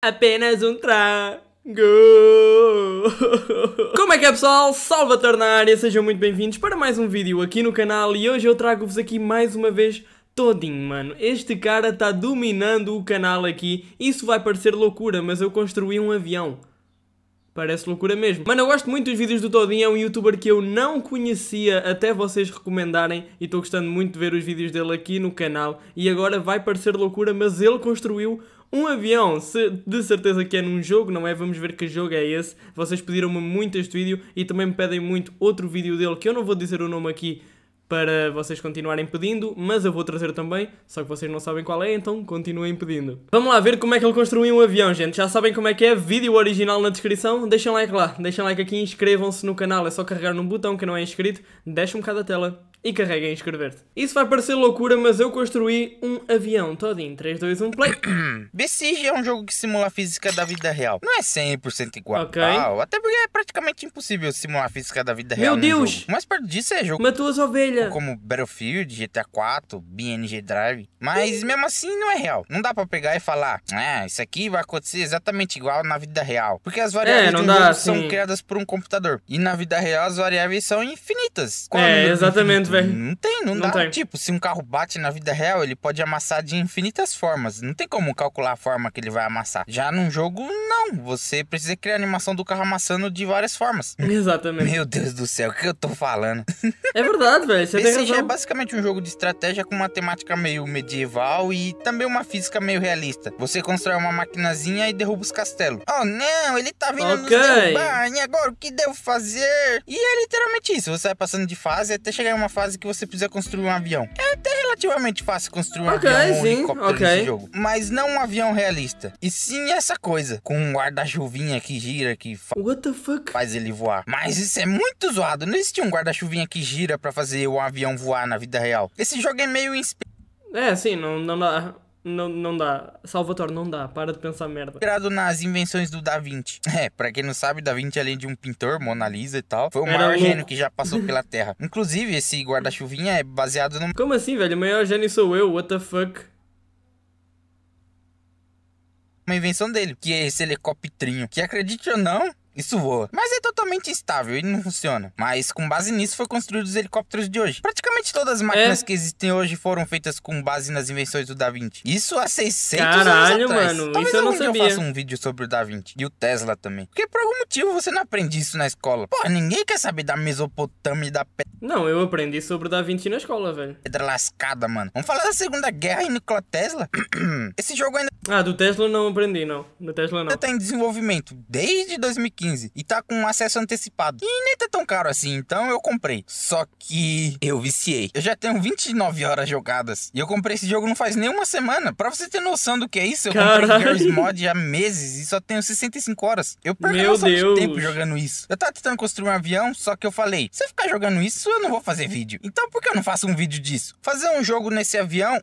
apenas um trago. Como é que é pessoal? Salvator na área, sejam muito bem-vindos para mais um vídeo aqui no canal e hoje eu trago-vos aqui mais uma vez todinho, mano. Este cara está dominando o canal aqui. Isso vai parecer loucura, mas eu construí um avião. Parece loucura mesmo. Mano, eu gosto muito dos vídeos do Todinho, é um youtuber que eu não conhecia até vocês recomendarem e estou gostando muito de ver os vídeos dele aqui no canal. E agora vai parecer loucura, mas ele construiu um avião, de certeza que é num jogo, não é? Vamos ver que jogo é esse. Vocês pediram-me muito este vídeo e também me pedem muito outro vídeo dele que eu não vou dizer o nome aqui para vocês continuarem pedindo, mas eu vou trazer também, só que vocês não sabem qual é, então continuem pedindo. Vamos lá ver como é que ele construiu um avião, gente. Já sabem como é que é, vídeo original na descrição, deixem like lá, deixem like aqui, inscrevam-se no canal, é só carregar num botão que não é inscrito, deixa um bocado a tela e carrega em inscrever-te. Isso vai parecer loucura, mas eu construí um avião todinho. 3, 2, 1, play. Bestige é um jogo que simula a física da vida real. Não é 100% igual. Ok. Ao, até porque é praticamente impossível simular a física da vida Meu real. Meu Deus! Jogo. Mas perto disso é jogo. Matou as ovelhas. Como Battlefield, GTA 4, BNG Drive. Mas mesmo assim não é real. Não dá pra pegar e falar, ah, isso aqui vai acontecer exatamente igual na vida real. Porque as variáveis é, do jogo assim. são criadas por um computador. E na vida real as variáveis são infinitas. é, exatamente muito, velho. Não tem, não, não dá. Tem. Tipo, se um carro bate na vida real, ele pode amassar de infinitas formas. Não tem como calcular a forma que ele vai amassar. Já num jogo, não. Você precisa criar a animação do carro amassando de várias formas. Exatamente. Meu Deus do céu, o que eu tô falando? É verdade, velho. Você tem é razão. é basicamente um jogo de estratégia com uma temática meio medieval e também uma física meio realista. Você constrói uma maquinazinha e derruba os castelos. Oh, não, ele tá vindo okay. nos derrubar. E agora o que devo fazer? E é literalmente isso. Você vai passando de fase até chegar em uma fase fase que você precisa construir um avião. É até relativamente fácil construir um okay, avião sim, helicóptero okay. nesse jogo. Mas não um avião realista. E sim essa coisa. Com um guarda-chuvinha que gira, que fa faz ele voar. Mas isso é muito zoado. Não existia um guarda-chuvinha que gira para fazer o avião voar na vida real. Esse jogo é meio inspirado. É, sim, não, não não, não dá. Salvatore, não dá. Para de pensar merda. inspirado nas invenções do Da Vinci. É, pra quem não sabe, Da Vinci, é além de um pintor, Mona Lisa e tal, foi o Era maior louco. gênio que já passou pela Terra. Inclusive, esse guarda-chuvinha é baseado no... Como assim, velho? O maior gênio sou eu, what the fuck? Uma invenção dele, que é esse helicópterinho. Que acredite ou não, isso voa. Mas é totalmente totalmente instável, ele não funciona. Mas com base nisso foi construído os helicópteros de hoje. Praticamente todas as máquinas é. que existem hoje foram feitas com base nas invenções do Da Vinci. Isso há 600 Caralho, anos atrás. mano, Talvez isso eu não sabia. eu faça um vídeo sobre o Da Vinci e o Tesla também. Porque por algum motivo você não aprende isso na escola. Pô, ninguém quer saber da Mesopotâmia e da pedra. Não, eu aprendi sobre o Da Vinci na escola, velho. Pedra lascada, mano. Vamos falar da Segunda Guerra e Nikola Tesla? Esse jogo ainda... Ah, do Tesla não aprendi, não. Do Tesla não. Ainda tá em desenvolvimento desde 2015 e tá com acesso preço antecipado. E nem tá tão caro assim, então eu comprei. Só que eu viciei. Eu já tenho 29 horas jogadas. E eu comprei esse jogo não faz nenhuma semana. Pra você ter noção do que é isso, eu Caralho. comprei Garry's Mod há meses e só tenho 65 horas. Eu perdi Meu de tempo jogando isso. Eu tava tentando construir um avião, só que eu falei, se eu ficar jogando isso, eu não vou fazer vídeo. Então por que eu não faço um vídeo disso? Fazer um jogo nesse avião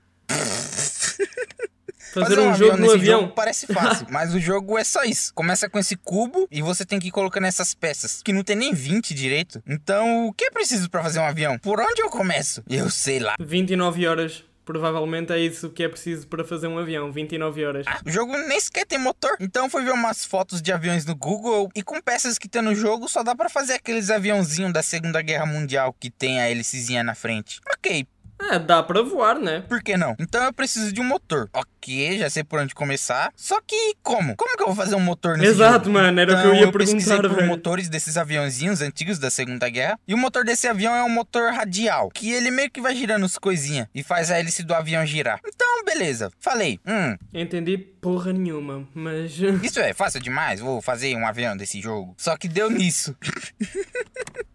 Fazer, um, um, jogo avião no avião. Jogo parece fácil, mas o jogo é só isso. Começa com esse cubo e você tem que ir colocando essas peças, que não tem nem 20 direito. Então, o que é preciso para fazer um avião? Por onde eu começo? Eu sei lá. 29 horas. Provavelmente é isso que é preciso para fazer um avião, 29 horas. Ah, o jogo nem sequer tem motor. Então fui ver umas fotos de aviões no Google e com peças que tem no jogo só dá para fazer aqueles aviãozinhos da Segunda Guerra Mundial que tem a hélicezinha na frente. Ok, é, dá pra voar, né? Por que não? Então eu preciso de um motor. Ok, já sei por onde começar. Só que como? Como é que eu vou fazer um motor nesse Exato, jogo? mano, era então, o que eu então, ia eu perguntar, por motores desses aviãozinhos antigos da Segunda Guerra. E o motor desse avião é um motor radial, que ele meio que vai girando as coisinhas e faz a hélice do avião girar. Então, beleza. Falei. Hum. Entendi porra nenhuma, mas... Isso é fácil demais. Vou fazer um avião desse jogo. Só que deu nisso.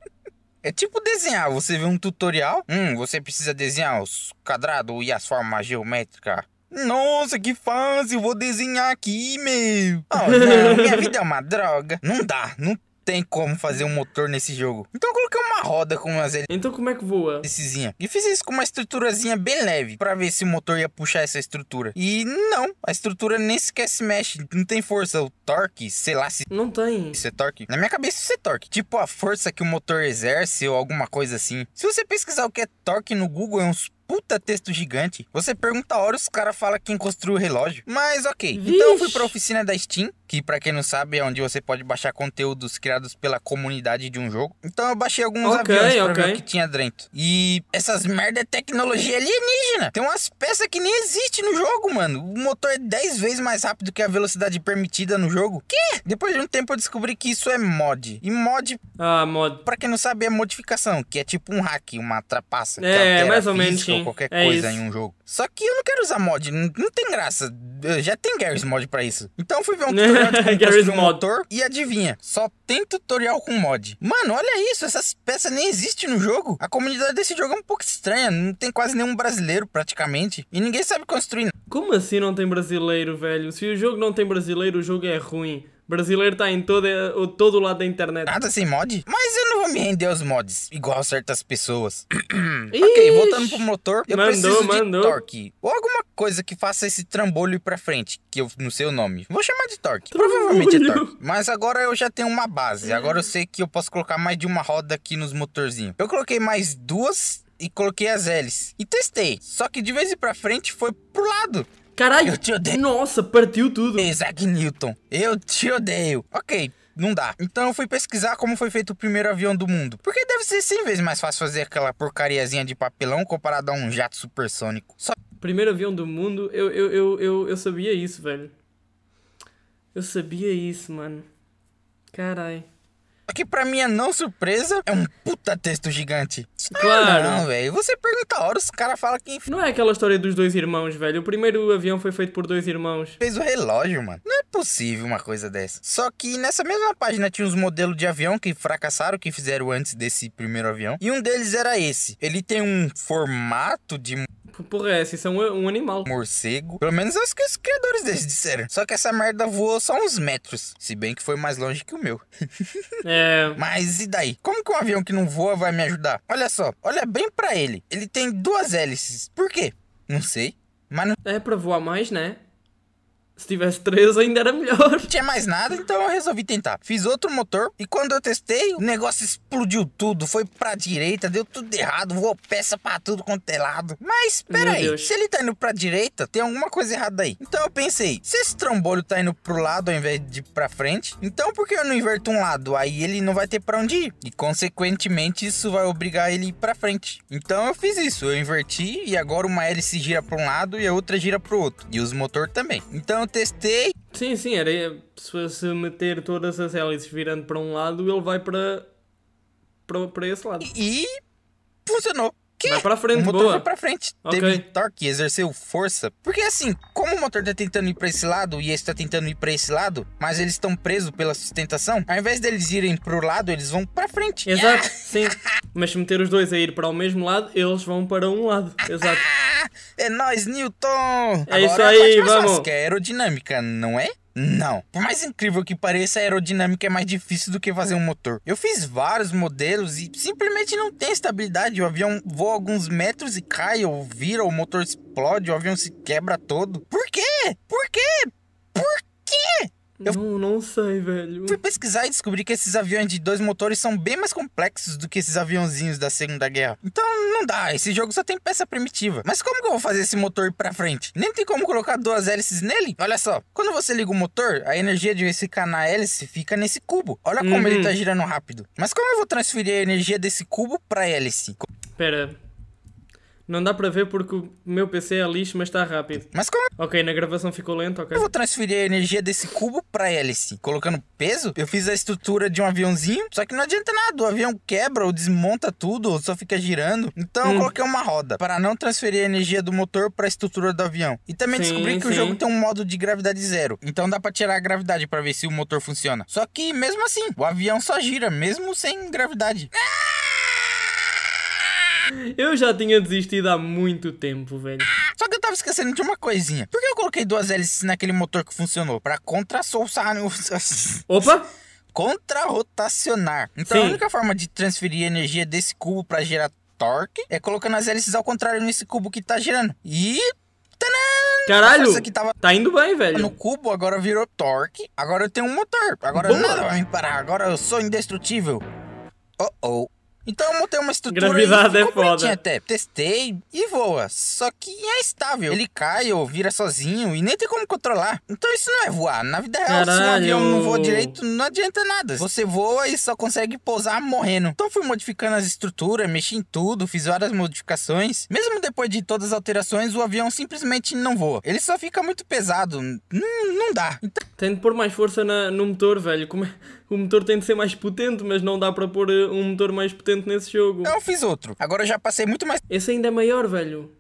É tipo desenhar, você vê um tutorial, hum, você precisa desenhar os quadrados e as formas geométricas. Nossa, que fácil, vou desenhar aqui, meu. Oh, não, minha vida é uma droga. Não dá, não tem como fazer um motor nesse jogo. Então eu coloquei uma roda com umas Então como é que voa? Precisinha. E fiz isso com uma estruturazinha bem leve para ver se o motor ia puxar essa estrutura. E não, a estrutura nem sequer se mexe, não tem força, o torque, sei lá se Não tem. Isso é torque. Na minha cabeça isso é torque, tipo a força que o motor exerce ou alguma coisa assim. Se você pesquisar o que é torque no Google, é uns puta texto gigante. Você pergunta a hora, os caras falam quem construiu o relógio. Mas ok. Vixe. Então eu fui pra oficina da Steam, que para quem não sabe é onde você pode baixar conteúdos criados pela comunidade de um jogo. Então eu baixei alguns okay, aviões pra okay. ver o que tinha dentro. E essas merda é tecnologia alienígena. Tem umas peças que nem existe no jogo, mano. O motor é 10 vezes mais rápido que a velocidade permitida no jogo. Que? Depois de um tempo eu descobri que isso é mod. E mod... Ah, mod. Pra quem não sabe é modificação, que é tipo um hack, uma trapaça. É, mais ou menos. Ou qualquer é coisa isso. em um jogo. Só que eu não quero usar mod, não, não tem graça. Eu já tem Garry's mod pra isso. Então eu fui ver um tutorial tutorial é Mod. motor e adivinha, só tem tutorial com mod. Mano, olha isso, essas peças nem existem no jogo. A comunidade desse jogo é um pouco estranha, não tem quase nenhum brasileiro praticamente e ninguém sabe construir. Como assim não tem brasileiro, velho? Se o jogo não tem brasileiro, o jogo é ruim. Brasileiro tá em todo, todo lado da internet. Nada sem mod? Mas me dei os mods, igual certas pessoas. ok, voltando pro motor, eu mandou, preciso de mandou. torque. Ou alguma coisa que faça esse trambolho ir pra frente, que eu não sei o nome. Vou chamar de torque. Trambolho. Provavelmente é torque. Mas agora eu já tenho uma base. Agora eu sei que eu posso colocar mais de uma roda aqui nos motorzinhos. Eu coloquei mais duas e coloquei as L's. E testei. Só que de vez em pra frente foi pro lado. Caralho! Eu te odeio. Nossa, partiu tudo. Isaac Newton, eu te odeio. Ok, não dá. Então eu fui pesquisar como foi feito o primeiro avião do mundo. Porque deve ser 100 vezes mais fácil fazer aquela porcariazinha de papelão comparado a um jato supersônico. Só... Primeiro avião do mundo, eu, eu, eu, eu, eu sabia isso, velho. Eu sabia isso, mano. Carai que pra minha é não surpresa é um puta texto gigante. Claro. Ah, não, velho. Você pergunta a hora, os caras falam que. Não é aquela história dos dois irmãos, velho. O primeiro avião foi feito por dois irmãos. Fez o relógio, mano. Não é possível uma coisa dessa. Só que nessa mesma página tinha uns modelos de avião que fracassaram, que fizeram antes desse primeiro avião. E um deles era esse. Ele tem um formato de Porra, é, são é um, animal. Morcego. Pelo menos é isso que os criadores deles disseram. Só que essa merda voou só uns metros. Se bem que foi mais longe que o meu. é. Mas e daí? Como que um avião que não voa vai me ajudar? Olha só, olha bem para ele. Ele tem duas hélices. Por quê? Não sei. Mas não... É pra voar mais, né? Se tivesse três, ainda era melhor. Não tinha mais nada, então eu resolvi tentar. Fiz outro motor e quando eu testei, o negócio explodiu tudo. Foi pra direita, deu tudo errado, voou peça pra tudo quanto é lado. Mas, peraí, se ele tá indo pra direita, tem alguma coisa errada aí. Então eu pensei, se esse trambolho tá indo pro lado ao invés de pra frente, então por que eu não inverto um lado? Aí ele não vai ter pra onde ir. E, consequentemente, isso vai obrigar ele a ir pra frente. Então eu fiz isso, eu inverti e agora uma hélice gira pra um lado e a outra gira pro outro. E os motor também. Então testei. Sim, sim, era. Se, se meter todas as hélices virando para um lado, ele vai para, para, para esse lado. E funcionou quê? Vai pra frente, o motor boa. foi pra frente. Okay. Teve torque, exerceu força. Porque assim, como o motor tá tentando ir pra esse lado e esse tá tentando ir pra esse lado, mas eles estão presos pela sustentação, ao invés deles irem pro lado, eles vão pra frente. Exato, sim. Mas se meter os dois a ir para o mesmo lado, eles vão para um lado. Exato. é nós, Newton! É Agora, isso é aí, vamos! Que é aerodinâmica, não é? Não. Por mais incrível que pareça, a aerodinâmica é mais difícil do que fazer um motor. Eu fiz vários modelos e simplesmente não tem estabilidade. O avião voa alguns metros e cai, ou vira, o motor explode, o avião se quebra todo. Por quê? Por quê? Por quê? Eu não, não sei, velho. Fui pesquisar e descobri que esses aviões de dois motores são bem mais complexos do que esses aviãozinhos da Segunda Guerra. Então não dá, esse jogo só tem peça primitiva. Mas como que eu vou fazer esse motor ir pra frente? Nem tem como colocar duas hélices nele? Olha só, quando você liga o motor, a energia de ficar na hélice fica nesse cubo. Olha como uhum. ele tá girando rápido. Mas como eu vou transferir a energia desse cubo pra hélice? Pera, não dá para ver porque o meu PC é lixo, mas está rápido. Mas como? Ok, na gravação ficou lento, ok. Eu vou transferir a energia desse cubo pra hélice, colocando peso. Eu fiz a estrutura de um aviãozinho, só que não adianta nada. O avião quebra ou desmonta tudo, ou só fica girando. Então hum. eu coloquei uma roda para não transferir a energia do motor para a estrutura do avião. E também sim, descobri que sim. o jogo tem um modo de gravidade zero. Então dá para tirar a gravidade para ver se o motor funciona. Só que mesmo assim, o avião só gira, mesmo sem gravidade. Ah! Eu já tinha desistido há muito tempo, velho. Só que eu tava esquecendo de uma coisinha. Por que eu coloquei duas hélices naquele motor que funcionou? Pra contrassolçar... Né? Opa! Contra-rotacionar. Então Sim. a única forma de transferir energia desse cubo pra gerar torque é colocando as hélices ao contrário nesse cubo que tá girando. E... Tadã! Caralho, tava... tá indo bem, velho. No cubo agora virou torque, agora eu tenho um motor. Agora Boa. nada vai me parar, agora eu sou indestrutível. Oh, oh. Então eu montei uma estrutura Gravidade é foda. até. Testei e voa. Só que é estável. Ele cai ou vira sozinho e nem tem como controlar. Então isso não é voar. Na vida real, Caralho. se um avião não voa direito, não adianta nada. Você voa e só consegue pousar morrendo. Então fui modificando as estruturas, mexi em tudo, fiz várias modificações. Mesmo depois de todas as alterações, o avião simplesmente não voa. Ele só fica muito pesado. Não, não dá. Então... Tem que pôr mais força na, no motor, velho. Como é o motor tem de ser mais potente, mas não dá para pôr eh, um motor mais potente nesse jogo. Eu fiz outro, agora já passei muito mais. Esse ainda é maior, velho.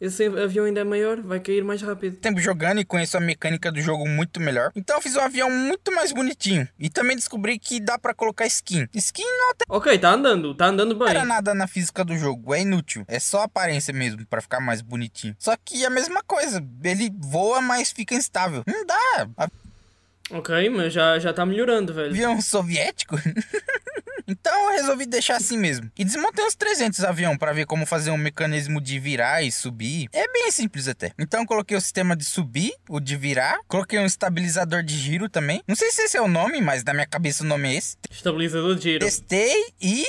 Esse avião ainda é maior, vai cair mais rápido. Tempo jogando e conheço a mecânica do jogo muito melhor. Então eu fiz um avião muito mais bonitinho. E também descobri que dá para colocar skin. Skin não até... Ok, tá andando, tá andando bem. Não era nada na física do jogo, é inútil. É só aparência mesmo, para ficar mais bonitinho. Só que é a mesma coisa, ele voa, mas fica instável. Não dá. A... Ok, mas já, já tá melhorando, velho. Avião soviético? então eu resolvi deixar assim mesmo. E desmontei uns 300 avião para ver como fazer um mecanismo de virar e subir. É bem simples até. Então eu coloquei o sistema de subir, o de virar. Coloquei um estabilizador de giro também. Não sei se esse é o nome, mas na minha cabeça o nome é esse. Estabilizador de giro. Testei e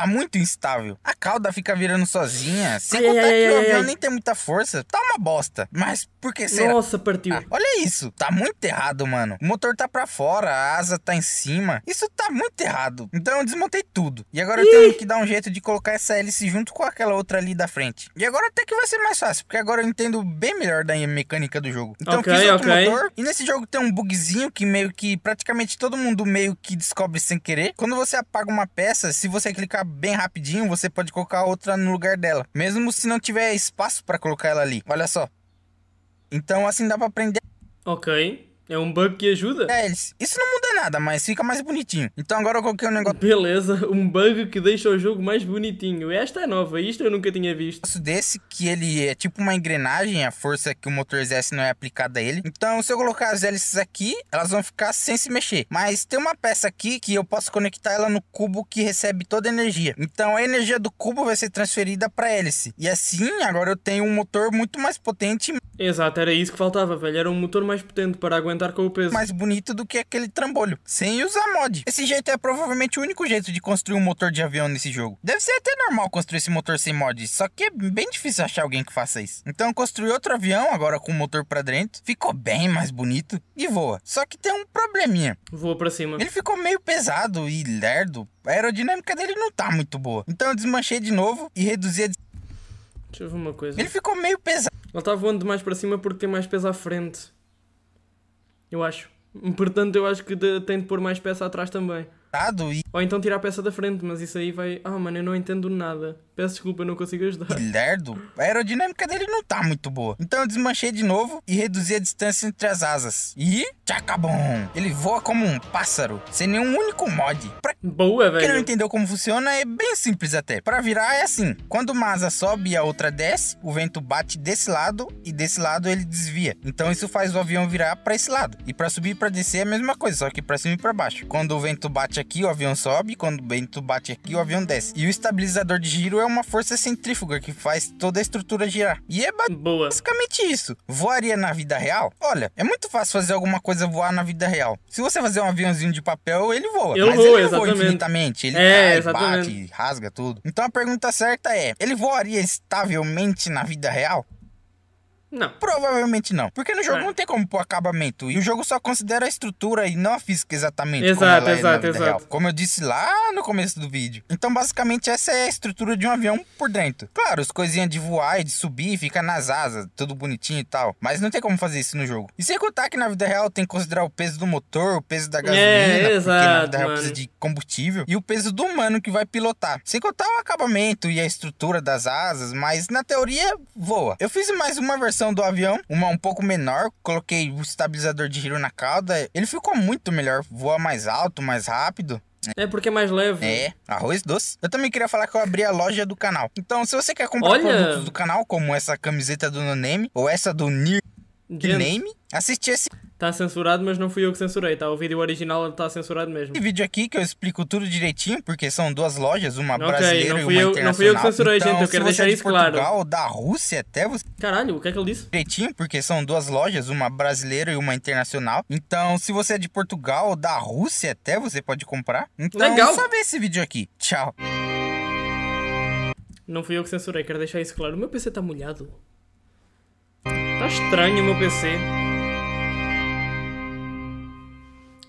tá muito instável. A cauda fica virando sozinha. Sem ai, contar ai, que o avião nem tem muita força. Tá uma bosta. Mas por que será? Nossa, partiu. Ah, olha isso. Tá muito errado, mano. O motor tá pra fora, a asa tá em cima. Isso tá muito errado. Então eu desmontei tudo. E agora Ih. eu tenho que dar um jeito de colocar essa hélice junto com aquela outra ali da frente. E agora até que vai ser mais fácil, porque agora eu entendo bem melhor da mecânica do jogo. Então okay, eu fiz outro okay. motor. E nesse jogo tem um bugzinho que meio que praticamente todo mundo meio que descobre sem querer. Quando você apaga uma peça, se você clicar bem rapidinho, você pode colocar outra no lugar dela, mesmo se não tiver espaço para colocar ela ali. Olha só. Então assim dá para aprender. OK. É um bug que ajuda? É, isso não muda nada, mas fica mais bonitinho. Então agora eu coloquei um negócio. Beleza, um bug que deixa o jogo mais bonitinho. Esta é nova, isto eu nunca tinha visto. Isso desse que ele é tipo uma engrenagem, a força que o motor exerce não é aplicada a ele. Então se eu colocar as hélices aqui, elas vão ficar sem se mexer. Mas tem uma peça aqui que eu posso conectar ela no cubo que recebe toda a energia. Então a energia do cubo vai ser transferida pra hélice. E assim agora eu tenho um motor muito mais potente. Exato, era isso que faltava, velho. Era um motor mais potente para aguentar levantar com o peso. Mais bonito do que aquele trambolho, sem usar mod. Esse jeito é provavelmente o único jeito de construir um motor de avião nesse jogo. Deve ser até normal construir esse motor sem mod, só que é bem difícil achar alguém que faça isso. Então construí outro avião, agora com o motor para dentro, ficou bem mais bonito e voa. Só que tem um probleminha. Voa para cima. Ele ficou meio pesado e lerdo. A aerodinâmica dele não tá muito boa. Então eu desmanchei de novo e reduzi a... Deixa eu ver uma coisa. Ele ficou meio pesado. Ela tá voando mais para cima porque tem mais peso à frente eu acho. Portanto, eu acho que tem de pôr mais peça atrás também e... Ou então tirar a peça da frente, mas isso aí vai. Ah, oh, mano, eu não entendo nada. Peço desculpa, eu não consigo ajudar. Lerdo, a aerodinâmica dele não tá muito boa. Então eu desmanchei de novo e reduzi a distância entre as asas. E. Tchacabum! Ele voa como um pássaro, sem nenhum único mod. Pra Boa, velho. Quem não entendeu como funciona é bem simples até. Para virar é assim: quando uma asa sobe e a outra desce, o vento bate desse lado e desse lado ele desvia. Então isso faz o avião virar para esse lado. E para subir e para descer é a mesma coisa, só que para cima e para baixo. Quando o vento bate aqui, o avião sobe, quando bem tu bate aqui, o avião desce. E o estabilizador de giro é uma força centrífuga que faz toda a estrutura girar. E é Boa. basicamente isso. Voaria na vida real? Olha, é muito fácil fazer alguma coisa voar na vida real. Se você fazer um aviãozinho de papel, ele voa. Eu mas vou, ele exatamente. voa infinitamente. Ele é, cai, bate, rasga tudo. Então a pergunta certa é: ele voaria estavelmente na vida real? Não. Provavelmente não. Porque no jogo é. não tem como pôr acabamento. E o jogo só considera a estrutura e não a física exatamente. Exato, como exato, é exato. Real. Como eu disse lá no começo do vídeo. Então, basicamente, essa é a estrutura de um avião por dentro. Claro, as coisinhas de voar e de subir, fica nas asas, tudo bonitinho e tal. Mas não tem como fazer isso no jogo. E sem contar que na vida real tem que considerar o peso do motor, o peso da é, gasolina, é, exato, porque na vida real precisa de combustível, e o peso do humano que vai pilotar. Sem contar o acabamento e a estrutura das asas, mas na teoria voa. Eu fiz mais uma versão do avião, uma um pouco menor, coloquei o estabilizador de giro na cauda. Ele ficou muito melhor, voa mais alto, mais rápido. É porque é mais leve. É, arroz doce. Eu também queria falar que eu abri a loja do canal. Então, se você quer comprar Olha... produtos do canal, como essa camiseta do No Name ou essa do Near Name, assistir esse Está censurado, mas não fui eu que censurei, tá? O vídeo original está censurado mesmo. Esse vídeo aqui que eu explico tudo direitinho, porque são duas lojas, uma okay, brasileira e uma eu, internacional. Não fui eu que censurei, então, gente, eu então, quero deixar é de isso Portugal, claro. Portugal, da Rússia até você... Caralho, o que é que ele disse? Direitinho, porque são duas lojas, uma brasileira e uma internacional. Então, se você é de Portugal, da Rússia até, você pode comprar. Então, Legal. só ver esse vídeo aqui. Tchau. Não fui eu que censurei, quero deixar isso claro. O meu PC está molhado. Tá estranho o meu PC.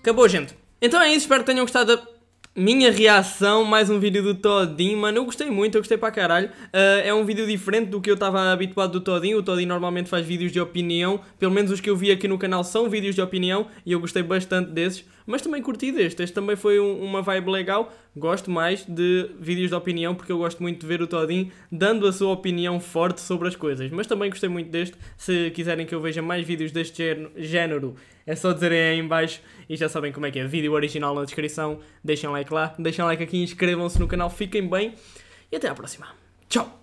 Acabou, gente. Então é isso, espero que tenham gostado da minha reação, mais um vídeo do Todinho, mano, eu gostei muito, eu gostei para caralho, uh, é um vídeo diferente do que eu estava habituado do Todinho, o Todinho normalmente faz vídeos de opinião, pelo menos os que eu vi aqui no canal são vídeos de opinião, e eu gostei bastante desses, mas também curti deste, este também foi um, uma vibe legal, gosto mais de vídeos de opinião, porque eu gosto muito de ver o Todinho dando a sua opinião forte sobre as coisas, mas também gostei muito deste, se quiserem que eu veja mais vídeos deste género é só dizerem aí embaixo e já sabem como é que é. Vídeo original na descrição. Deixem like lá, deixem like aqui, inscrevam-se no canal, fiquem bem e até à próxima. Tchau!